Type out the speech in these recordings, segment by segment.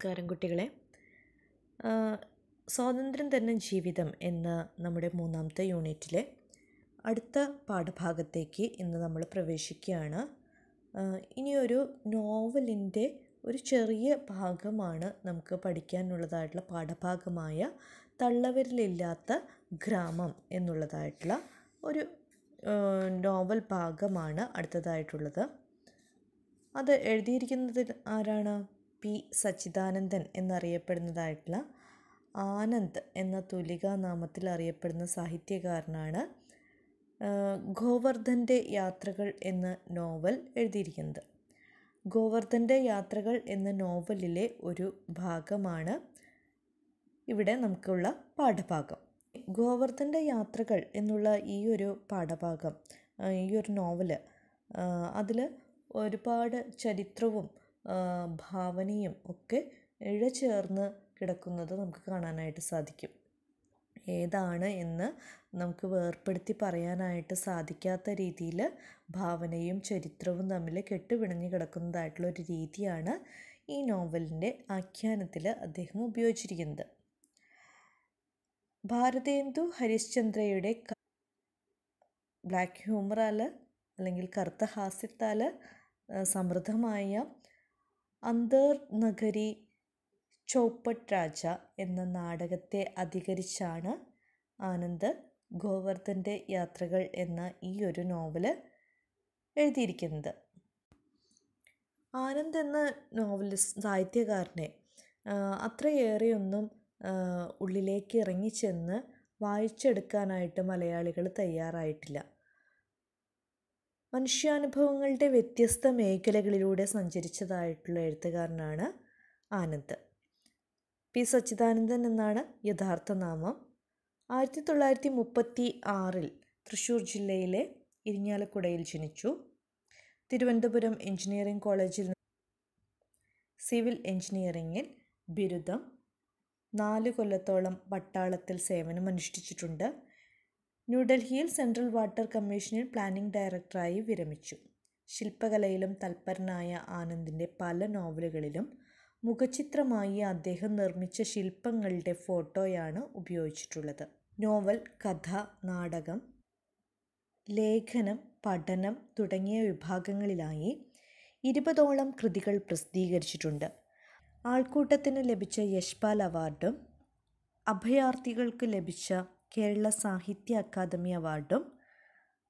നമസ്കാരം കുട്ടികളെ സ്വാതന്ത്ര്യം തന്നെ ജീവിതം എന്ന നമ്മുടെ മൂന്നാമത്തെ യൂണിറ്റിലെ അടുത്ത പാഠഭാഗത്തേക്ക് ഇന്ന് നമ്മൾ പ്രവേശിക്കുകയാണ് ഇനിയൊരു നോവലിൻ്റെ ഒരു ചെറിയ ഭാഗമാണ് നമുക്ക് പഠിക്കാനുള്ളതായിട്ടുള്ള പാഠഭാഗമായ തള്ളവരിലില്ലാത്ത ഗ്രാമം എന്നുള്ളതായിട്ടുള്ള ഒരു നോവൽ ഭാഗമാണ് അടുത്തതായിട്ടുള്ളത് അത് എഴുതിയിരിക്കുന്നത് ആരാണ് പി സച്ചിദാനന്ദൻ എന്നറിയപ്പെടുന്നതായിട്ടുള്ള ആനന്ദ് എന്ന നാമത്തിൽ അറിയപ്പെടുന്ന സാഹിത്യകാരനാണ് ഗോവർദ്ധൻ്റെ യാത്രകൾ എന്ന നോവൽ എഴുതിയിരിക്കുന്നത് ഗോവർദ്ധൻ്റെ യാത്രകൾ എന്ന നോവലിലെ ഒരു ഭാഗമാണ് ഇവിടെ നമുക്കുള്ള പാഠഭാഗം ഗോവർദ്ധൻ്റെ യാത്രകൾ എന്നുള്ള ഈ ഒരു പാഠഭാഗം ഈ ഒരു നോവൽ അതിൽ ഒരുപാട് ചരിത്രവും ഭാവനയും ഒക്കെ ഇഴചേർന്ന് കിടക്കുന്നത് നമുക്ക് കാണാനായിട്ട് സാധിക്കും ഏതാണ് എന്ന് നമുക്ക് വേർപ്പെടുത്തി പറയാനായിട്ട് സാധിക്കാത്ത രീതിയിൽ ഭാവനയും ചരിത്രവും തമ്മിൽ കെട്ടുപിണഞ്ഞ് കിടക്കുന്നതായിട്ടുള്ള ഒരു രീതിയാണ് ഈ നോവലിൻ്റെ ആഖ്യാനത്തിൽ അദ്ദേഹം ഉപയോഗിച്ചിരിക്കുന്നത് ഭാരതേന്ദു ഹരിശ്ചന്ദ്രയുടെ ബ്ലാക്ക് ഹ്യൂമറാൽ അല്ലെങ്കിൽ കറുത്ത ഹാസ്യത്താൽ സമൃദ്ധമായ അന്തർനഗരി ചോപ്പട്ട് രാജ എന്ന നാടകത്തെ അധികരിച്ചാണ് ആനന്ദ് ഗോവർദ്ധൻ്റെ യാത്രകൾ എന്ന ഈ ഒരു നോവല് എഴുതിയിരിക്കുന്നത് ആനന്ദ് എന്ന നോവലിസ്റ്റ് സാഹിത്യകാരനെ അത്രയേറെയൊന്നും ഉള്ളിലേക്ക് ഇറങ്ങിച്ചെന്ന് വായിച്ചെടുക്കാനായിട്ട് മലയാളികൾ തയ്യാറായിട്ടില്ല മനുഷ്യാനുഭവങ്ങളുടെ വ്യത്യസ്ത മേഖലകളിലൂടെ സഞ്ചരിച്ചതായിട്ടുള്ള എഴുത്തുകാരനാണ് ആനന്ദ് പി സച്ചിദാനന്ദൻ എന്നാണ് യഥാർത്ഥ നാമം ആയിരത്തി തൊള്ളായിരത്തി മുപ്പത്തി ആറിൽ തൃശ്ശൂർ ജില്ലയിലെ ഇരിഞ്ഞാലക്കുടയിൽ ജനിച്ചു തിരുവനന്തപുരം എഞ്ചിനീയറിംഗ് കോളേജിൽ സിവിൽ എഞ്ചിനീയറിംഗിൽ ബിരുദം നാല് കൊല്ലത്തോളം പട്ടാളത്തിൽ സേവനം അനുഷ്ഠിച്ചിട്ടുണ്ട് ന്യൂഡൽഹിയിൽ സെൻട്രൽ വാട്ടർ കമ്മീഷനിൽ പ്ലാനിംഗ് ഡയറക്ടറായി വിരമിച്ചു ശില്പകലയിലും തൽപരനായ ആനന്ദിൻ്റെ പല നോവലുകളിലും മുഖചിത്രമായി അദ്ദേഹം നിർമ്മിച്ച ശില്പങ്ങളുടെ ഫോട്ടോയാണ് ഉപയോഗിച്ചിട്ടുള്ളത് നോവൽ കഥ നാടകം ലേഖനം പഠനം തുടങ്ങിയ വിഭാഗങ്ങളിലായി ഇരുപതോളം കൃതികൾ പ്രസിദ്ധീകരിച്ചിട്ടുണ്ട് ആൾക്കൂട്ടത്തിന് ലഭിച്ച യശ്പാൽ അവാർഡും അഭയാർത്ഥികൾക്ക് ലഭിച്ച കേരള സാഹിത്യ അക്കാദമി അവാർഡും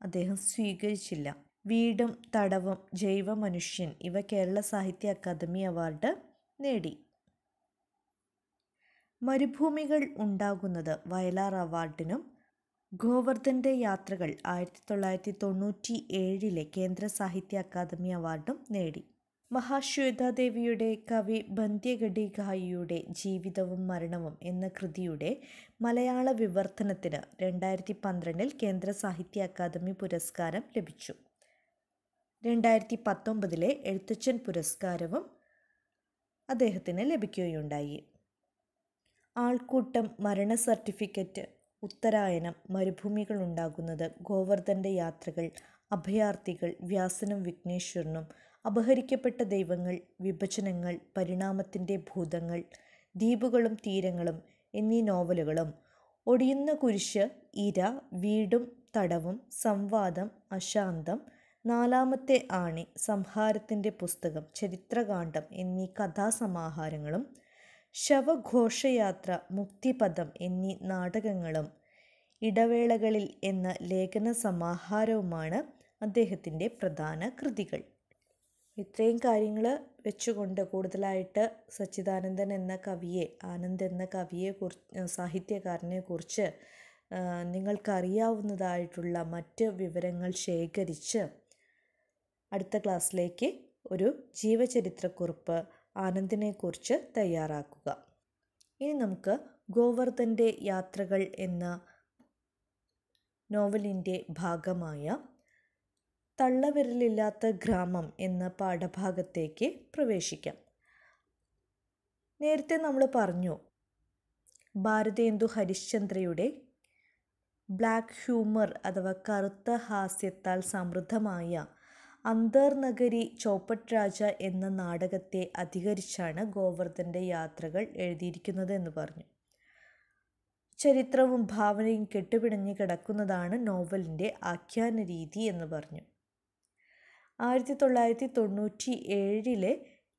അദ്ദേഹം സ്വീകരിച്ചില്ല വീടും തടവും ജൈവ മനുഷ്യൻ ഇവ കേരള സാഹിത്യ അക്കാദമി അവാർഡ് നേടി മരുഭൂമികൾ ഉണ്ടാകുന്നത് വയലാർ അവാർഡിനും ഗോവർദ്ധൻ്റെ യാത്രകൾ ആയിരത്തി തൊള്ളായിരത്തി തൊണ്ണൂറ്റി ഏഴിലെ കേന്ദ്ര സാഹിത്യ അക്കാദമി അവാർഡും നേടി മഹാശ്വേതാദേവിയുടെ കവി ബന്ധ്യഘടികായിയുടെ ജീവിതവും മരണവും എന്ന കൃതിയുടെ മലയാള വിവർത്തനത്തിന് രണ്ടായിരത്തി പന്ത്രണ്ടിൽ കേന്ദ്ര സാഹിത്യ അക്കാദമി പുരസ്കാരം ലഭിച്ചു രണ്ടായിരത്തി പത്തൊമ്പതിലെ എഴുത്തച്ഛൻ പുരസ്കാരവും അദ്ദേഹത്തിന് ലഭിക്കുകയുണ്ടായി ആൾക്കൂട്ടം മരണ സർട്ടിഫിക്കറ്റ് ഉത്തരായനം മരുഭൂമികൾ ഉണ്ടാകുന്നത് ഗോവർദ്ധൻ്റെ യാത്രകൾ അഭയാർത്ഥികൾ വ്യാസനും വിഘ്നേശ്വരനും അപഹരിക്കപ്പെട്ട ദൈവങ്ങൾ വിഭജനങ്ങൾ പരിണാമത്തിൻ്റെ ഭൂതങ്ങൾ ദ്വീപുകളും തീരങ്ങളും എന്നീ നോവലുകളും ഒടിയുന്ന കുരിശ് ഇര വീടും തടവും സംവാദം അശാന്തം നാലാമത്തെ ആണി സംഹാരത്തിൻ്റെ പുസ്തകം ചരിത്രകാന്ഡം എന്നീ കഥാസമാഹാരങ്ങളും ശവഘോഷയാത്ര മുക്തിപഥം എന്നീ നാടകങ്ങളും ഇടവേളകളിൽ എന്ന ലേഖന സമാഹാരവുമാണ് അദ്ദേഹത്തിൻ്റെ പ്രധാന കൃതികൾ ഇത്രയും കാര്യങ്ങൾ വെച്ചുകൊണ്ട് കൂടുതലായിട്ട് സച്ചിദാനന്ദൻ എന്ന കവിയെ ആനന്ദ് എന്ന കവിയെ കുറിച്ച് സാഹിത്യകാരനെ കുറിച്ച് നിങ്ങൾക്കറിയാവുന്നതായിട്ടുള്ള മറ്റ് വിവരങ്ങൾ ശേഖരിച്ച് അടുത്ത ക്ലാസ്സിലേക്ക് ഒരു ജീവചരിത്രക്കുറിപ്പ് ആനന്ദിനെക്കുറിച്ച് തയ്യാറാക്കുക ഇനി നമുക്ക് ഗോവർദ്ധൻ്റെ യാത്രകൾ എന്ന നോവലിൻ്റെ ഭാഗമായ തള്ളവിരലില്ലാത്ത ഗ്രാമം എന്ന പാഠഭാഗത്തേക്ക് പ്രവേശിക്കാം നേരത്തെ നമ്മൾ പറഞ്ഞു ഭാരതേന്ദു ഹരിശ്ചന്ദ്രയുടെ ബ്ലാക്ക് ഹ്യൂമർ അഥവാ കറുത്ത ഹാസ്യത്താൽ സമൃദ്ധമായ അന്തർനഗരി ചോപ്പട്ട് രാജ എന്ന നാടകത്തെ അധികരിച്ചാണ് ഗോവർദ്ധൻ്റെ യാത്രകൾ എഴുതിയിരിക്കുന്നത് എന്ന് പറഞ്ഞു ചരിത്രവും ഭാവനയും കെട്ടുപിണഞ്ഞ് കിടക്കുന്നതാണ് നോവലിൻ്റെ ആഖ്യാന രീതി എന്ന് പറഞ്ഞു ആയിരത്തി തൊള്ളായിരത്തി തൊണ്ണൂറ്റി ഏഴിലെ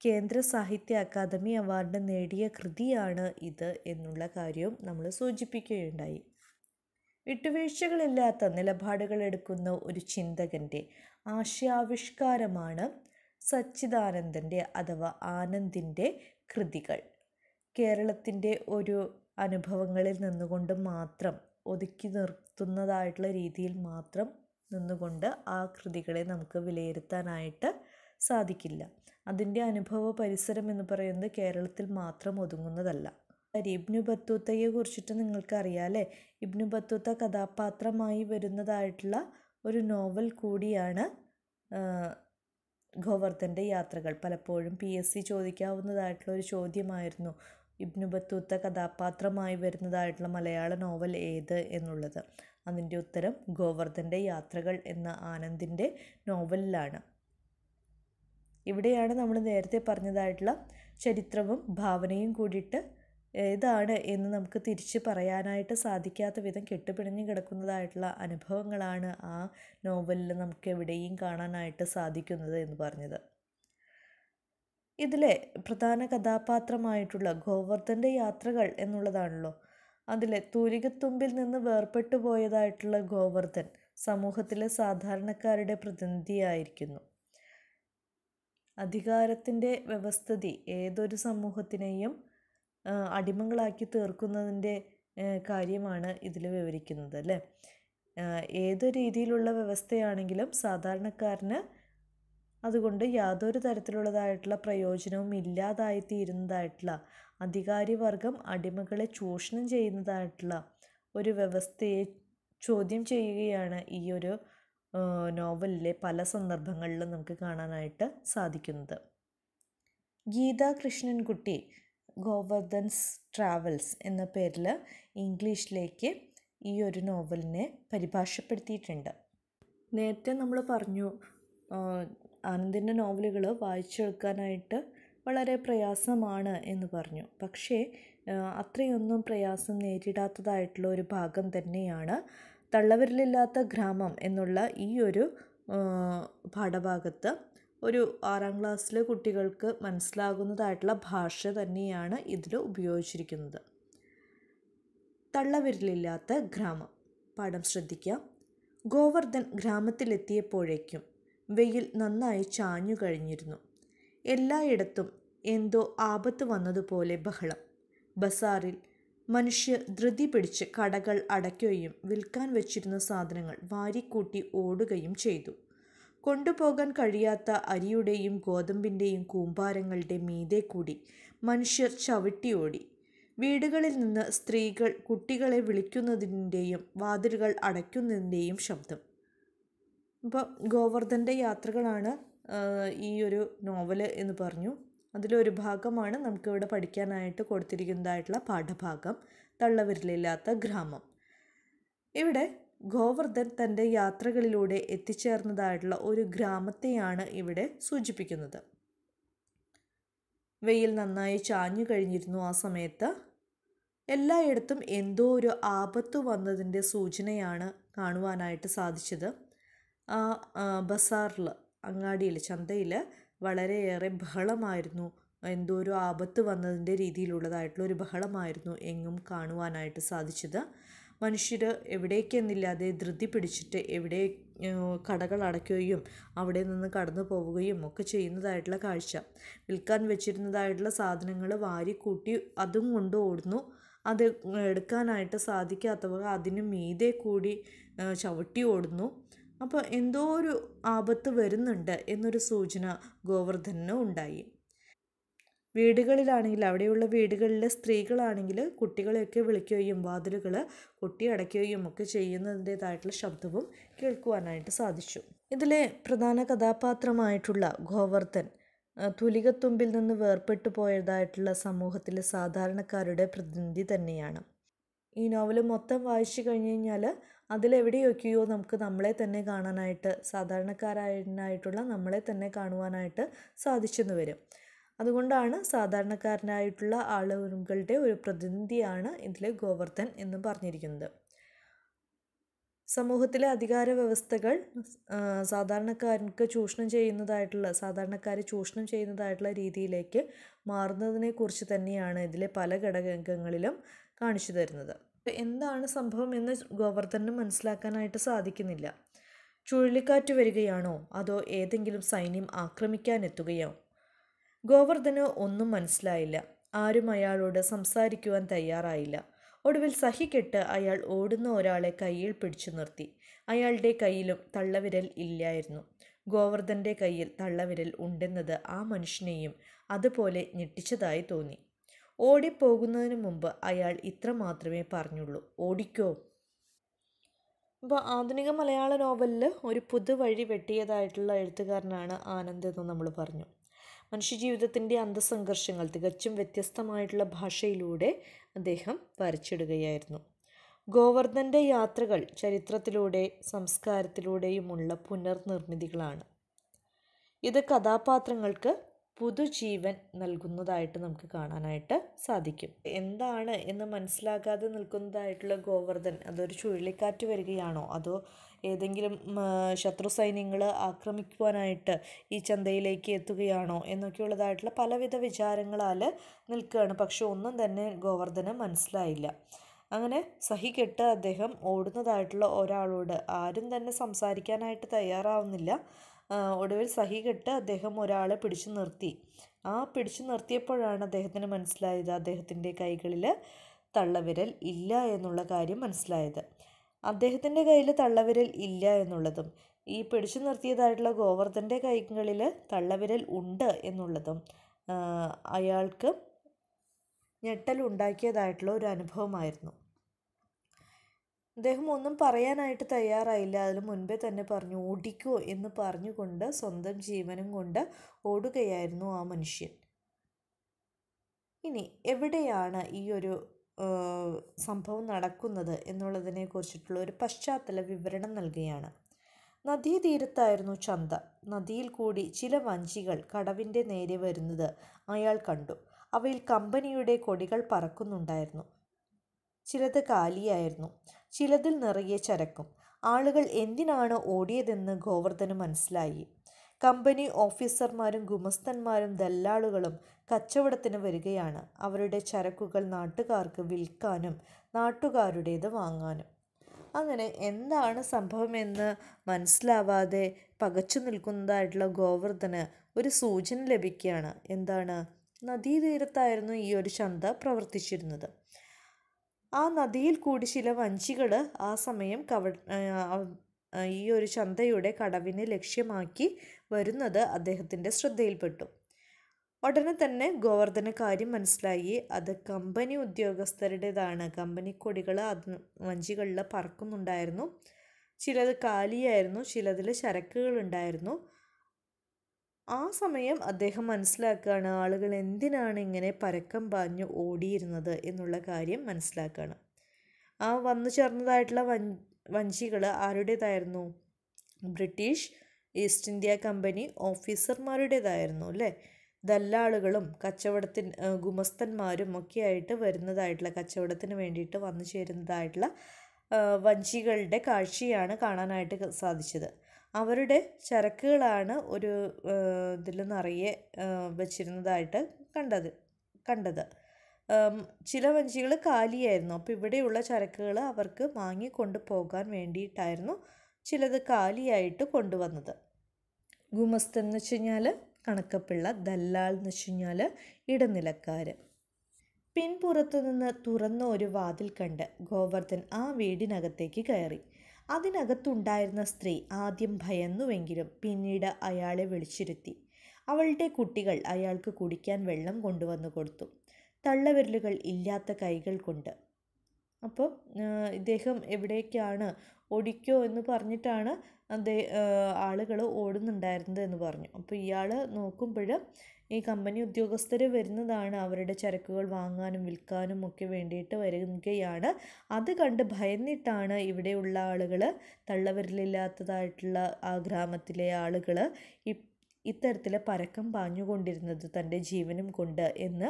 കേന്ദ്ര സാഹിത്യ അക്കാദമി അവാർഡ് നേടിയ കൃതിയാണ് ഇത് എന്നുള്ള കാര്യവും നമ്മൾ സൂചിപ്പിക്കുകയുണ്ടായി വിട്ടുവീഴ്ചകളില്ലാത്ത നിലപാടുകൾ എടുക്കുന്ന ഒരു ചിന്തകൻ്റെ ആശയാവിഷ്കാരമാണ് സച്ചിദാനന്ദൻ്റെ അഥവാ ആനന്ദിൻ്റെ കൃതികൾ കേരളത്തിൻ്റെ ഒരു അനുഭവങ്ങളിൽ നിന്നുകൊണ്ട് മാത്രം ഒതുക്കി നിർത്തുന്നതായിട്ടുള്ള രീതിയിൽ മാത്രം നിന്നുകൊണ്ട് ആ കൃതികളെ നമുക്ക് വിലയിരുത്താനായിട്ട് സാധിക്കില്ല അതിൻ്റെ അനുഭവ പരിസരം എന്ന് പറയുന്നത് കേരളത്തിൽ മാത്രം ഒതുങ്ങുന്നതല്ല ഇബ്നു ബത്തൂത്തയെ കുറിച്ചിട്ട് നിങ്ങൾക്ക് ഇബ്നു ബത്തൂത്ത കഥാപാത്രമായി വരുന്നതായിട്ടുള്ള ഒരു നോവൽ കൂടിയാണ് ഗോവർദ്ധൻ്റെ യാത്രകൾ പലപ്പോഴും പി എസ് സി ചോദിക്കാവുന്നതായിട്ടുള്ള ഒരു ചോദ്യമായിരുന്നു ഇബ്നു ബത്തൂത്ത കഥാപാത്രമായി വരുന്നതായിട്ടുള്ള മലയാള നോവൽ ഏത് എന്നുള്ളത് അതിൻ്റെ ഉത്തരം ഗോവർദ്ധൻ്റെ യാത്രകൾ എന്ന ആനന്ദിൻ്റെ നോവലിലാണ് ഇവിടെയാണ് നമ്മൾ നേരത്തെ പറഞ്ഞതായിട്ടുള്ള ചരിത്രവും ഭാവനയും കൂടിയിട്ട് ഏതാണ് എന്ന് നമുക്ക് തിരിച്ച് പറയാനായിട്ട് സാധിക്കാത്ത വിധം കെട്ടുപിണഞ്ഞു കിടക്കുന്നതായിട്ടുള്ള അനുഭവങ്ങളാണ് ആ നോവലിൽ നമുക്ക് എവിടെയും കാണാനായിട്ട് സാധിക്കുന്നത് എന്ന് പറഞ്ഞത് ഇതിലെ പ്രധാന കഥാപാത്രമായിട്ടുള്ള ഗോവർദ്ധൻ്റെ യാത്രകൾ എന്നുള്ളതാണല്ലോ അതിലെ തൂലികത്തുമ്പിൽ നിന്ന് വേർപെട്ടു പോയതായിട്ടുള്ള ഗോവർദ്ധൻ സമൂഹത്തിലെ സാധാരണക്കാരുടെ പ്രതിനിധിയായിരിക്കുന്നു അധികാരത്തിൻ്റെ വ്യവസ്ഥിതി ഏതൊരു സമൂഹത്തിനെയും അടിമകളാക്കി തീർക്കുന്നതിൻ്റെ കാര്യമാണ് ഇതിൽ വിവരിക്കുന്നത് അല്ലേ ഏത് രീതിയിലുള്ള വ്യവസ്ഥയാണെങ്കിലും സാധാരണക്കാരന് അതുകൊണ്ട് യാതൊരു തരത്തിലുള്ളതായിട്ടുള്ള പ്രയോജനവും ഇല്ലാതായിത്തീരുന്നതായിട്ടുള്ള അധികാരിവർഗം അടിമകളെ ചൂഷണം ചെയ്യുന്നതായിട്ടുള്ള ഒരു വ്യവസ്ഥയെ ചോദ്യം ചെയ്യുകയാണ് ഈ ഒരു നോവലിലെ പല സന്ദർഭങ്ങളിലും നമുക്ക് കാണാനായിട്ട് സാധിക്കുന്നത് ഗീത കൃഷ്ണൻകുട്ടി ഗോവർദ്ധൻസ് ട്രാവൽസ് എന്ന പേരിൽ ഇംഗ്ലീഷിലേക്ക് ഈ ഒരു നോവലിനെ പരിഭാഷപ്പെടുത്തിയിട്ടുണ്ട് നേരത്തെ നമ്മൾ പറഞ്ഞു ആനന്ദിൻ്റെ നോവലുകൾ വായിച്ചെടുക്കാനായിട്ട് വളരെ പ്രയാസമാണ് എന്ന് പറഞ്ഞു പക്ഷേ അത്രയൊന്നും പ്രയാസം നേരിടാത്തതായിട്ടുള്ള ഒരു ഭാഗം തന്നെയാണ് തള്ളവരിലില്ലാത്ത ഗ്രാമം എന്നുള്ള ഈ ഒരു പാഠഭാഗത്ത് ഒരു ആറാം ക്ലാസ്സിലെ കുട്ടികൾക്ക് മനസ്സിലാകുന്നതായിട്ടുള്ള ഭാഷ തന്നെയാണ് ഇതിൽ ഉപയോഗിച്ചിരിക്കുന്നത് തള്ളവിരലില്ലാത്ത ഗ്രാമം പാഠം ശ്രദ്ധിക്കാം ഗോവർദ്ധൻ ഗ്രാമത്തിലെത്തിയപ്പോഴേക്കും വെയിൽ നന്നായി ചാഞ്ഞു കഴിഞ്ഞിരുന്നു എല്ലായിടത്തും എന്തോ ആപത്ത് വന്നതുപോലെ ബഹളം ബസാറിൽ മനുഷ്യർ ധൃതി പിടിച്ച് കടകൾ അടയ്ക്കുകയും വിൽക്കാൻ വെച്ചിരുന്ന സാധനങ്ങൾ വാരിക്കൂട്ടി ഓടുകയും ചെയ്തു കൊണ്ടുപോകാൻ കഴിയാത്ത അരിയുടെയും ഗോതമ്പിൻ്റെയും കൂമ്പാരങ്ങളുടെ മീതെ കൂടി മനുഷ്യർ ചവിട്ടിയോടി വീടുകളിൽ നിന്ന് സ്ത്രീകൾ കുട്ടികളെ വിളിക്കുന്നതിൻ്റെയും വാതിലുകൾ അടയ്ക്കുന്നതിൻ്റെയും ശബ്ദം അപ്പോൾ ഗോവർദ്ധൻ്റെ യാത്രകളാണ് ഈ ഒരു നോവൽ എന്ന് പറഞ്ഞു അതിലൊരു ഭാഗമാണ് നമുക്കിവിടെ പഠിക്കാനായിട്ട് കൊടുത്തിരിക്കുന്നതായിട്ടുള്ള പാഠഭാഗം തള്ളവിരലില്ലാത്ത ഗ്രാമം ഇവിടെ ഗോവർദ്ധൻ തൻ്റെ യാത്രകളിലൂടെ എത്തിച്ചേർന്നതായിട്ടുള്ള ഒരു ഗ്രാമത്തെയാണ് ഇവിടെ സൂചിപ്പിക്കുന്നത് വെയിൽ നന്നായി ചാഞ്ഞു കഴിഞ്ഞിരുന്നു ആ സമയത്ത് എല്ലായിടത്തും എന്തോ ഒരു ആപത്ത് വന്നതിൻ്റെ സൂചനയാണ് കാണുവാനായിട്ട് സാധിച്ചത് ആ ബസാറിൽ അങ്ങാടിയിൽ ചന്തയിൽ വളരെയേറെ ബഹളമായിരുന്നു എന്തോ ഒരു ആപത്ത് വന്നതിൻ്റെ രീതിയിലുള്ളതായിട്ടുള്ള ഒരു ബഹളമായിരുന്നു എങ്ങും കാണുവാനായിട്ട് സാധിച്ചത് മനുഷ്യർ എവിടേക്കെന്നില്ലാതെ ധൃതി പിടിച്ചിട്ട് എവിടെ കടകൾ അടയ്ക്കുകയും അവിടെ നിന്ന് കടന്നു പോവുകയും ഒക്കെ ചെയ്യുന്നതായിട്ടുള്ള കാഴ്ച വിൽക്കാൻ വെച്ചിരുന്നതായിട്ടുള്ള സാധനങ്ങൾ വാരിക്കൂട്ടി അതും കൊണ്ട് ഓടുന്നു അത് എടുക്കാനായിട്ട് സാധിക്കാത്തവർ അതിന് മീതെ കൂടി ചവിട്ടി ഓടുന്നു അപ്പോൾ എന്തോ ഒരു ആപത്ത് വരുന്നുണ്ട് എന്നൊരു സൂചന ഗോവർദ്ധനന് ഉണ്ടായി വീടുകളിലാണെങ്കിൽ അവിടെയുള്ള വീടുകളിലെ സ്ത്രീകളാണെങ്കിൽ കുട്ടികളെയൊക്കെ വിളിക്കുകയും വാതിലുകൾ കുട്ടി അടയ്ക്കുകയും ഒക്കെ ചെയ്യുന്നതിൻ്റേതായിട്ടുള്ള ശബ്ദവും കേൾക്കുവാനായിട്ട് സാധിച്ചു ഇതിലെ പ്രധാന കഥാപാത്രമായിട്ടുള്ള ഗോവർദ്ധൻ തുലികത്തുമ്പിൽ നിന്ന് വേർപെട്ടു പോയതായിട്ടുള്ള സമൂഹത്തിലെ സാധാരണക്കാരുടെ പ്രതിനിധി തന്നെയാണ് ഈ നോവൽ മൊത്തം വായിച്ചു കഴിഞ്ഞു കഴിഞ്ഞാൽ അതിലെവിടെയൊക്കെയോ നമുക്ക് നമ്മളെ തന്നെ കാണാനായിട്ട് സാധാരണക്കാരായിട്ടുള്ള നമ്മളെ തന്നെ കാണുവാനായിട്ട് സാധിച്ചെന്ന് വരും അതുകൊണ്ടാണ് സാധാരണക്കാരനായിട്ടുള്ള ആളുകളുടെ ഒരു പ്രതിനിധിയാണ് ഇതിലെ ഗോവർദ്ധൻ എന്ന് പറഞ്ഞിരിക്കുന്നത് സമൂഹത്തിലെ അധികാര വ്യവസ്ഥകൾ സാധാരണക്കാർക്ക് ചൂഷണം ചെയ്യുന്നതായിട്ടുള്ള സാധാരണക്കാരെ ചൂഷണം ചെയ്യുന്നതായിട്ടുള്ള രീതിയിലേക്ക് മാറുന്നതിനെക്കുറിച്ച് തന്നെയാണ് ഇതിലെ പല ഘടകങ്ങളിലും കാണിച്ചു തരുന്നത് എന്താണ് സംഭവം എന്ന് ഗോവർദ്ധന് മനസ്സിലാക്കാനായിട്ട് സാധിക്കുന്നില്ല ചുഴലിക്കാറ്റ് വരികയാണോ അതോ ഏതെങ്കിലും സൈന്യം ആക്രമിക്കാനെത്തുകയോ ഗോവർദ്ധന് ഒന്നും മനസ്സിലായില്ല ആരും അയാളോട് സംസാരിക്കുവാൻ തയ്യാറായില്ല ഒടുവിൽ സഹിക്കെട്ട് അയാൾ ഓടുന്ന ഒരാളെ കയ്യിൽ പിടിച്ചു നിർത്തി അയാളുടെ കയ്യിലും തള്ളവിരൽ ഇല്ലായിരുന്നു ഗോവർദ്ധൻ്റെ കയ്യിൽ തള്ളവിരൽ ഉണ്ടെന്നത് ആ മനുഷ്യനെയും അതുപോലെ ഞെട്ടിച്ചതായി തോന്നി ഓടിപ്പോകുന്നതിന് മുമ്പ് അയാൾ ഇത്ര മാത്രമേ പറഞ്ഞുള്ളൂ ഓടിക്കോ അപ്പോൾ ആധുനിക മലയാള നോവലിൽ ഒരു പുതുവഴി വെട്ടിയതായിട്ടുള്ള എഴുത്തുകാരനാണ് ആനന്ദ് എന്ന് നമ്മൾ പറഞ്ഞു മനുഷ്യജീവിതത്തിൻ്റെ അന്തസംഘർഷങ്ങൾ തികച്ചും വ്യത്യസ്തമായിട്ടുള്ള ഭാഷയിലൂടെ അദ്ദേഹം വരച്ചിടുകയായിരുന്നു ഗോവർദ്ധൻ്റെ യാത്രകൾ ചരിത്രത്തിലൂടെ സംസ്കാരത്തിലൂടെയുമുള്ള പുനർനിർമ്മിതികളാണ് ഇത് കഥാപാത്രങ്ങൾക്ക് പുതുജീവൻ നൽകുന്നതായിട്ട് നമുക്ക് കാണാനായിട്ട് സാധിക്കും എന്താണ് എന്ന് മനസ്സിലാകാതെ നിൽക്കുന്നതായിട്ടുള്ള ഗോവർദ്ധൻ അതൊരു ചുഴലിക്കാറ്റ് വരികയാണോ അതോ ഏതെങ്കിലും ശത്രു സൈന്യങ്ങൾ ആക്രമിക്കുവാനായിട്ട് ഈ ചന്തയിലേക്ക് എത്തുകയാണോ എന്നൊക്കെയുള്ളതായിട്ടുള്ള പലവിധ വിചാരങ്ങളാൽ നിൽക്കുകയാണ് പക്ഷെ ഒന്നും തന്നെ ഗോവർദ്ധന് മനസ്സിലായില്ല അങ്ങനെ സഹികെട്ട് അദ്ദേഹം ഓടുന്നതായിട്ടുള്ള ഒരാളോട് ആരും തന്നെ സംസാരിക്കാനായിട്ട് തയ്യാറാവുന്നില്ല ഒടുവിൽ സഹി കെട്ട് അദ്ദേഹം ഒരാളെ പിടിച്ചു നിർത്തി ആ പിടിച്ചു നിർത്തിയപ്പോഴാണ് അദ്ദേഹത്തിന് മനസ്സിലായത് അദ്ദേഹത്തിൻ്റെ കൈകളിൽ തള്ളവിരൽ ഇല്ല എന്നുള്ള കാര്യം മനസ്സിലായത് അദ്ദേഹത്തിൻ്റെ കയ്യിൽ തള്ളവിരൽ ഇല്ല എന്നുള്ളതും ഈ പിടിച്ചു നിർത്തിയതായിട്ടുള്ള ഗോവർദ്ധൻ്റെ കൈകളിൽ തള്ളവിരൽ ഉണ്ട് എന്നുള്ളതും അയാൾക്ക് ഉണ്ടാക്കിയതായിട്ടുള്ള ഒരു അനുഭവമായിരുന്നു അദ്ദേഹം ഒന്നും പറയാനായിട്ട് തയ്യാറായില്ല അതിന് മുൻപേ തന്നെ പറഞ്ഞു ഓടിക്കോ എന്ന് പറഞ്ഞുകൊണ്ട് സ്വന്തം ജീവനും കൊണ്ട് ഓടുകയായിരുന്നു ആ മനുഷ്യൻ ഇനി എവിടെയാണ് ഈ ഒരു സംഭവം നടക്കുന്നത് എന്നുള്ളതിനെ കുറിച്ചിട്ടുള്ള ഒരു പശ്ചാത്തല വിവരണം നൽകുകയാണ് നദീതീരത്തായിരുന്നു ചന്ത നദിയിൽ കൂടി ചില വഞ്ചികൾ കടവിൻ്റെ നേരെ വരുന്നത് അയാൾ കണ്ടു അവയിൽ കമ്പനിയുടെ കൊടികൾ പറക്കുന്നുണ്ടായിരുന്നു ചിലത് കാലിയായിരുന്നു ചിലതിൽ നിറയെ ചരക്കും ആളുകൾ എന്തിനാണ് ഓടിയതെന്ന് ഗോവർദ്ധന് മനസ്സിലായി കമ്പനി ഓഫീസർമാരും ഗുമസ്തന്മാരും ദല്ലാളുകളും കച്ചവടത്തിന് വരികയാണ് അവരുടെ ചരക്കുകൾ നാട്ടുകാർക്ക് വിൽക്കാനും നാട്ടുകാരുടേത് വാങ്ങാനും അങ്ങനെ എന്താണ് സംഭവമെന്ന് മനസ്സിലാവാതെ പകച്ചു നിൽക്കുന്നതായിട്ടുള്ള ഗോവർദ്ധന് ഒരു സൂചന ലഭിക്കുകയാണ് എന്താണ് നദീതീരത്തായിരുന്നു ഈ ഒരു ചന്ത പ്രവർത്തിച്ചിരുന്നത് ആ നദിയിൽ കൂടി ചില വഞ്ചികൾ ആ സമയം കവ ഈ ഒരു ചന്തയുടെ കടവിനെ ലക്ഷ്യമാക്കി വരുന്നത് അദ്ദേഹത്തിൻ്റെ ശ്രദ്ധയിൽപ്പെട്ടു ഉടനെ തന്നെ ഗോവർദ്ധന കാര്യം മനസ്സിലായി അത് കമ്പനി ഉദ്യോഗസ്ഥരുടേതാണ് കമ്പനി കൊടികൾ അത് വഞ്ചികളിൽ പറക്കുന്നുണ്ടായിരുന്നു ചിലത് കാലിയായിരുന്നു ചിലതിൽ ചരക്കുകളുണ്ടായിരുന്നു ആ സമയം അദ്ദേഹം മനസ്സിലാക്കുകയാണ് ആളുകൾ എന്തിനാണ് ഇങ്ങനെ പരക്കം പാഞ്ഞ് ഓടിയിരുന്നത് എന്നുള്ള കാര്യം മനസ്സിലാക്കുകയാണ് ആ വന്നു ചേർന്നതായിട്ടുള്ള വൻ വഞ്ചികൾ ആരുടേതായിരുന്നു ബ്രിട്ടീഷ് ഈസ്റ്റ് ഇന്ത്യ കമ്പനി ഓഫീസർമാരുടേതായിരുന്നു അല്ലേ ദല്ലാളുകളും കച്ചവടത്തിന് ഗുമസ്തന്മാരും ഒക്കെ ആയിട്ട് വരുന്നതായിട്ടുള്ള കച്ചവടത്തിന് വേണ്ടിയിട്ട് വന്നു ചേരുന്നതായിട്ടുള്ള വഞ്ചികളുടെ കാഴ്ചയാണ് കാണാനായിട്ട് സാധിച്ചത് അവരുടെ ചരക്കുകളാണ് ഒരു ഇതിൽ നിറയെ വെച്ചിരുന്നതായിട്ട് കണ്ടത് കണ്ടത് ചില വഞ്ചികൾ കാലിയായിരുന്നു അപ്പോൾ ഇവിടെയുള്ള ചരക്കുകൾ അവർക്ക് വാങ്ങിക്കൊണ്ട് പോകാൻ വേണ്ടിയിട്ടായിരുന്നു ചിലത് കാലിയായിട്ട് കൊണ്ടുവന്നത് ഗുമസ്തൻ എന്ന് വെച്ച് കഴിഞ്ഞാൽ കണക്കപ്പിള്ള ദല്ലാൽ എന്ന് വെച്ച് കഴിഞ്ഞാൽ ഇടനിലക്കാർ പിൻപുറത്തു നിന്ന് തുറന്ന ഒരു വാതിൽ കണ്ട് ഗോവർദ്ധൻ ആ വീടിനകത്തേക്ക് കയറി അതിനകത്തുണ്ടായിരുന്ന സ്ത്രീ ആദ്യം ഭയന്നുവെങ്കിലും പിന്നീട് അയാളെ വിളിച്ചിരുത്തി അവളുടെ കുട്ടികൾ അയാൾക്ക് കുടിക്കാൻ വെള്ളം കൊണ്ടുവന്നു കൊടുത്തു തള്ളവിരലുകൾ ഇല്ലാത്ത കൈകൾ കൊണ്ട് അപ്പോൾ ഇദ്ദേഹം എവിടേക്കാണ് ഓടിക്കോ എന്ന് പറഞ്ഞിട്ടാണ് അതേ ആളുകൾ ഓടുന്നുണ്ടായിരുന്നത് എന്ന് പറഞ്ഞു അപ്പോൾ ഇയാൾ നോക്കുമ്പോൾ ഈ കമ്പനി ഉദ്യോഗസ്ഥർ വരുന്നതാണ് അവരുടെ ചരക്കുകൾ വാങ്ങാനും വിൽക്കാനും ഒക്കെ വേണ്ടിയിട്ട് വരികയാണ് അത് കണ്ട് ഭയന്നിട്ടാണ് ഇവിടെയുള്ള ആളുകൾ തള്ളവരലില്ലാത്തതായിട്ടുള്ള ആ ഗ്രാമത്തിലെ ആളുകൾ ഇത്തരത്തിൽ പരക്കം പാഞ്ഞുകൊണ്ടിരുന്നത് തൻ്റെ ജീവനും കൊണ്ട് എന്ന്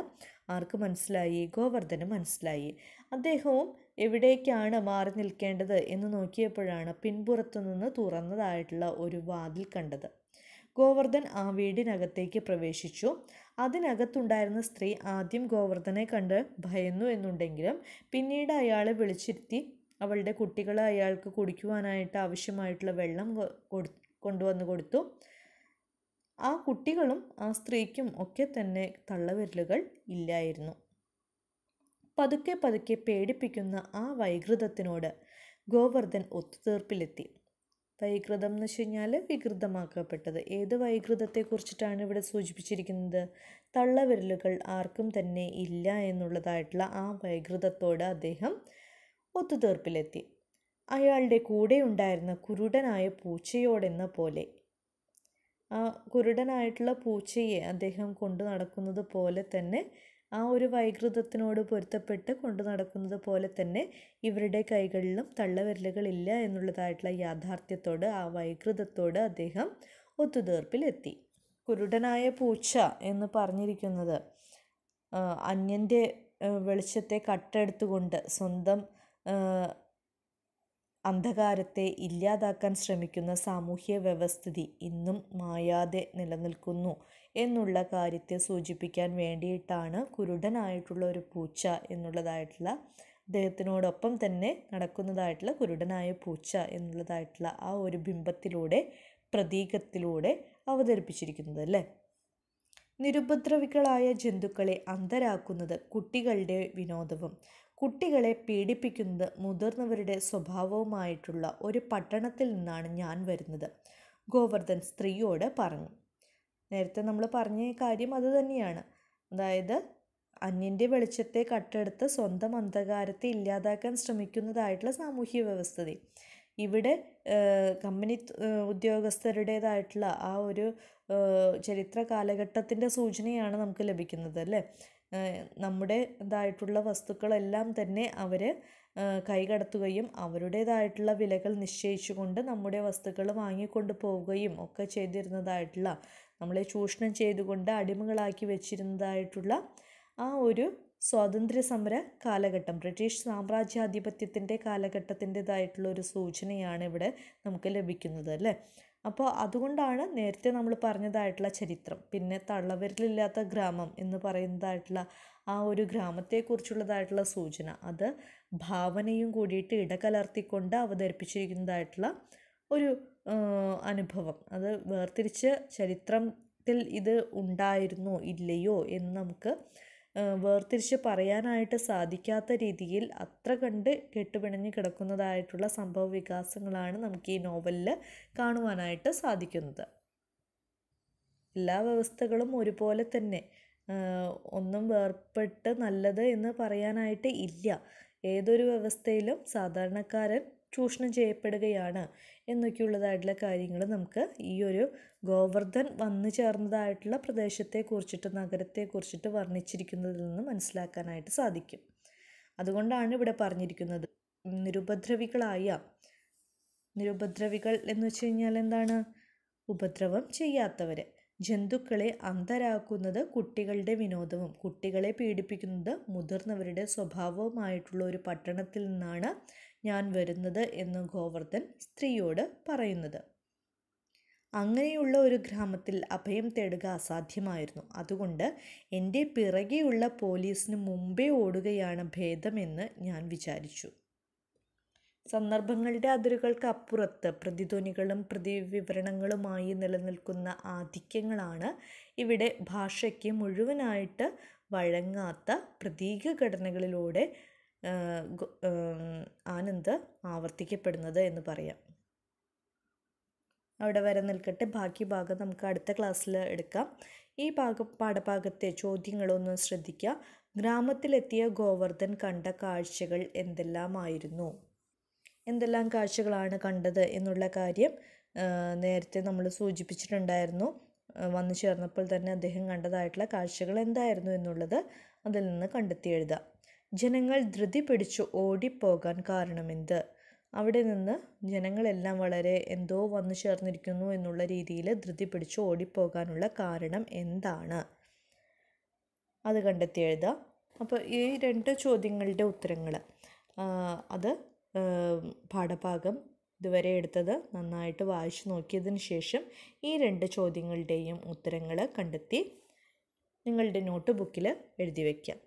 ആർക്ക് മനസ്സിലായി ഗോവർദ്ധന് മനസ്സിലായി അദ്ദേഹവും എവിടേക്കാണ് മാറി നിൽക്കേണ്ടത് എന്ന് നോക്കിയപ്പോഴാണ് പിൻപുറത്തുനിന്ന് തുറന്നതായിട്ടുള്ള ഒരു വാതിൽ കണ്ടത് ഗോവർദ്ധൻ ആ വീടിനകത്തേക്ക് പ്രവേശിച്ചു അതിനകത്തുണ്ടായിരുന്ന സ്ത്രീ ആദ്യം ഗോവർദ്ധനെ കണ്ട് ഭയന്നു എന്നുണ്ടെങ്കിലും പിന്നീട് അയാളെ വിളിച്ചിരുത്തി അവളുടെ കുട്ടികളെ അയാൾക്ക് കുടിക്കുവാനായിട്ട് ആവശ്യമായിട്ടുള്ള വെള്ളം കൊണ്ടുവന്ന് കൊടുത്തു ആ കുട്ടികളും ആ സ്ത്രീക്കും ഒക്കെ തന്നെ തള്ളവിരലുകൾ ഇല്ലായിരുന്നു പതുക്കെ പതുക്കെ പേടിപ്പിക്കുന്ന ആ വൈകൃതത്തിനോട് ഗോവർദ്ധൻ ഒത്തുതീർപ്പിലെത്തി വൈകൃതം എന്ന് വെച്ച് കഴിഞ്ഞാൽ വികൃതമാക്കപ്പെട്ടത് ഏത് വൈകൃതത്തെക്കുറിച്ചിട്ടാണ് ഇവിടെ സൂചിപ്പിച്ചിരിക്കുന്നത് തള്ളവിരലുകൾ ആർക്കും തന്നെ ഇല്ല എന്നുള്ളതായിട്ടുള്ള ആ വൈകൃതത്തോട് അദ്ദേഹം ഒത്തുതീർപ്പിലെത്തി അയാളുടെ കൂടെ ഉണ്ടായിരുന്ന കുരുടനായ പൂച്ചയോടെന്ന പോലെ ആ കുരുടനായിട്ടുള്ള പൂച്ചയെ അദ്ദേഹം കൊണ്ടു നടക്കുന്നത് പോലെ തന്നെ ആ ഒരു വൈകൃതത്തിനോട് പൊരുത്തപ്പെട്ട് കൊണ്ടു നടക്കുന്നത് പോലെ തന്നെ ഇവരുടെ കൈകളിലും തള്ളവിരലുകളില്ല എന്നുള്ളതായിട്ടുള്ള യാഥാർത്ഥ്യത്തോട് ആ വൈകൃതത്തോട് അദ്ദേഹം ഒത്തുതീർപ്പിലെത്തി കുരുടനായ പൂച്ച എന്ന് പറഞ്ഞിരിക്കുന്നത് അന്യൻ്റെ വെളിച്ചത്തെ കട്ടെടുത്തുകൊണ്ട് സ്വന്തം അന്ധകാരത്തെ ഇല്ലാതാക്കാൻ ശ്രമിക്കുന്ന സാമൂഹ്യ വ്യവസ്ഥിതി ഇന്നും മായാതെ നിലനിൽക്കുന്നു എന്നുള്ള കാര്യത്തെ സൂചിപ്പിക്കാൻ വേണ്ടിയിട്ടാണ് കുരുടനായിട്ടുള്ള ഒരു പൂച്ച എന്നുള്ളതായിട്ടുള്ള അദ്ദേഹത്തിനോടൊപ്പം തന്നെ നടക്കുന്നതായിട്ടുള്ള കുരുടനായ പൂച്ച എന്നുള്ളതായിട്ടുള്ള ആ ഒരു ബിംബത്തിലൂടെ പ്രതീകത്തിലൂടെ അവതരിപ്പിച്ചിരിക്കുന്നത് അല്ലേ നിരുപദ്രവികളായ ജന്തുക്കളെ അന്തരാക്കുന്നത് കുട്ടികളുടെ വിനോദവും കുട്ടികളെ പീഡിപ്പിക്കുന്നത് മുതിർന്നവരുടെ സ്വഭാവവുമായിട്ടുള്ള ഒരു പട്ടണത്തിൽ നിന്നാണ് ഞാൻ വരുന്നത് ഗോവർദ്ധൻ സ്ത്രീയോട് പറഞ്ഞു നേരത്തെ നമ്മൾ പറഞ്ഞ കാര്യം അത് തന്നെയാണ് അതായത് അന്യൻ്റെ വെളിച്ചത്തെ കട്ടെടുത്ത് സ്വന്തം അന്ധകാരത്തെ ഇല്ലാതാക്കാൻ ശ്രമിക്കുന്നതായിട്ടുള്ള സാമൂഹ്യ വ്യവസ്ഥിതി ഇവിടെ കമ്പനി ഉദ്യോഗസ്ഥരുടേതായിട്ടുള്ള ആ ഒരു ചരിത്ര കാലഘട്ടത്തിൻ്റെ സൂചനയാണ് നമുക്ക് ലഭിക്കുന്നത് അല്ലേ നമ്മുടെ ഇതായിട്ടുള്ള വസ്തുക്കളെല്ലാം തന്നെ അവർ കൈകടത്തുകയും അവരുടേതായിട്ടുള്ള വിലകൾ നിശ്ചയിച്ചുകൊണ്ട് നമ്മുടെ വസ്തുക്കൾ വാങ്ങിക്കൊണ്ട് പോവുകയും ഒക്കെ ചെയ്തിരുന്നതായിട്ടുള്ള നമ്മളെ ചൂഷണം ചെയ്തുകൊണ്ട് അടിമകളാക്കി വെച്ചിരുന്നതായിട്ടുള്ള ആ ഒരു സ്വാതന്ത്ര്യ സമര കാലഘട്ടം ബ്രിട്ടീഷ് സാമ്രാജ്യാധിപത്യത്തിൻ്റെ കാലഘട്ടത്തിൻ്റെതായിട്ടുള്ള ഒരു സൂചനയാണ് ഇവിടെ നമുക്ക് ലഭിക്കുന്നത് അല്ലേ അപ്പോൾ അതുകൊണ്ടാണ് നേരത്തെ നമ്മൾ പറഞ്ഞതായിട്ടുള്ള ചരിത്രം പിന്നെ തള്ളവരിലില്ലാത്ത ഗ്രാമം എന്ന് പറയുന്നതായിട്ടുള്ള ആ ഒരു ഗ്രാമത്തെക്കുറിച്ചുള്ളതായിട്ടുള്ള സൂചന അത് ഭാവനയും കൂടിയിട്ട് ഇടകലർത്തിക്കൊണ്ട് അവതരിപ്പിച്ചിരിക്കുന്നതായിട്ടുള്ള ഒരു അനുഭവം അത് വേർതിരിച്ച് ചരിത്രത്തിൽ ഇത് ഉണ്ടായിരുന്നോ ഇല്ലയോ എന്ന് നമുക്ക് വേർതിരിച്ച് പറയാനായിട്ട് സാധിക്കാത്ത രീതിയിൽ അത്ര കണ്ട് കെട്ടുപിണഞ്ഞ് കിടക്കുന്നതായിട്ടുള്ള സംഭവ വികാസങ്ങളാണ് നമുക്ക് ഈ നോവലിൽ കാണുവാനായിട്ട് സാധിക്കുന്നത് എല്ലാ വ്യവസ്ഥകളും ഒരുപോലെ തന്നെ ഒന്നും വേർപ്പെട്ട് നല്ലത് എന്ന് പറയാനായിട്ട് ഇല്ല ഏതൊരു വ്യവസ്ഥയിലും സാധാരണക്കാരൻ ചൂഷണം ചെയ്യപ്പെടുകയാണ് എന്നൊക്കെയുള്ളതായിട്ടുള്ള കാര്യങ്ങൾ നമുക്ക് ഈ ഒരു ഗോവർദ്ധൻ വന്നു ചേർന്നതായിട്ടുള്ള പ്രദേശത്തെക്കുറിച്ചിട്ട് നഗരത്തെക്കുറിച്ചിട്ട് വർണ്ണിച്ചിരിക്കുന്നതിൽ നിന്ന് മനസ്സിലാക്കാനായിട്ട് സാധിക്കും അതുകൊണ്ടാണ് ഇവിടെ പറഞ്ഞിരിക്കുന്നത് നിരുപദ്രവികളായ നിരുപദ്രവികൾ എന്ന് വെച്ച് കഴിഞ്ഞാൽ എന്താണ് ഉപദ്രവം ചെയ്യാത്തവർ ജന്തുക്കളെ അന്ധരാക്കുന്നത് കുട്ടികളുടെ വിനോദവും കുട്ടികളെ പീഡിപ്പിക്കുന്നത് മുതിർന്നവരുടെ സ്വഭാവവുമായിട്ടുള്ള ഒരു പട്ടണത്തിൽ നിന്നാണ് ഞാൻ വരുന്നത് എന്ന് ഗോവർദ്ധൻ സ്ത്രീയോട് പറയുന്നത് അങ്ങനെയുള്ള ഒരു ഗ്രാമത്തിൽ അഭയം തേടുക അസാധ്യമായിരുന്നു അതുകൊണ്ട് എൻ്റെ പിറകെയുള്ള പോലീസിന് മുമ്പേ ഓടുകയാണ് ഭേദമെന്ന് ഞാൻ വിചാരിച്ചു സന്ദർഭങ്ങളുടെ അതിരുകൾക്ക് അപ്പുറത്ത് പ്രതിധ്വനികളും പ്രതിവിവരണങ്ങളുമായി നിലനിൽക്കുന്ന ആധിക്യങ്ങളാണ് ഇവിടെ ഭാഷയ്ക്ക് മുഴുവനായിട്ട് വഴങ്ങാത്ത പ്രതീക ഘടനകളിലൂടെ ആനന്ദ് ആവർത്തിക്കപ്പെടുന്നത് എന്ന് പറയാം അവിടെ വരെ നിൽക്കട്ടെ ബാക്കി ഭാഗം നമുക്ക് അടുത്ത ക്ലാസ്സിൽ എടുക്കാം ഈ ഭാഗ പാഠഭാഗത്തെ ചോദ്യങ്ങളൊന്ന് ശ്രദ്ധിക്കുക ഗ്രാമത്തിലെത്തിയ ഗോവർദ്ധൻ കണ്ട കാഴ്ചകൾ എന്തെല്ലാമായിരുന്നു എന്തെല്ലാം കാഴ്ചകളാണ് കണ്ടത് എന്നുള്ള കാര്യം നേരത്തെ നമ്മൾ സൂചിപ്പിച്ചിട്ടുണ്ടായിരുന്നു വന്നു ചേർന്നപ്പോൾ തന്നെ അദ്ദേഹം കണ്ടതായിട്ടുള്ള കാഴ്ചകൾ എന്തായിരുന്നു എന്നുള്ളത് അതിൽ നിന്ന് കണ്ടെത്തി എഴുതാം ജനങ്ങൾ ധൃതി പിടിച്ചു ഓടിപ്പോകാൻ കാരണമെന്ത് അവിടെ നിന്ന് ജനങ്ങളെല്ലാം വളരെ എന്തോ വന്നു ചേർന്നിരിക്കുന്നു എന്നുള്ള രീതിയിൽ ധൃതി പിടിച്ച് ഓടിപ്പോകാനുള്ള കാരണം എന്താണ് അത് കണ്ടെത്തി എഴുതാം അപ്പോൾ ഈ രണ്ട് ചോദ്യങ്ങളുടെ ഉത്തരങ്ങൾ അത് പാഠഭാഗം ഇതുവരെ എടുത്തത് നന്നായിട്ട് വായിച്ചു നോക്കിയതിന് ശേഷം ഈ രണ്ട് ചോദ്യങ്ങളുടെയും ഉത്തരങ്ങൾ കണ്ടെത്തി നിങ്ങളുടെ നോട്ട് ബുക്കിൽ എഴുതി വയ്ക്കാം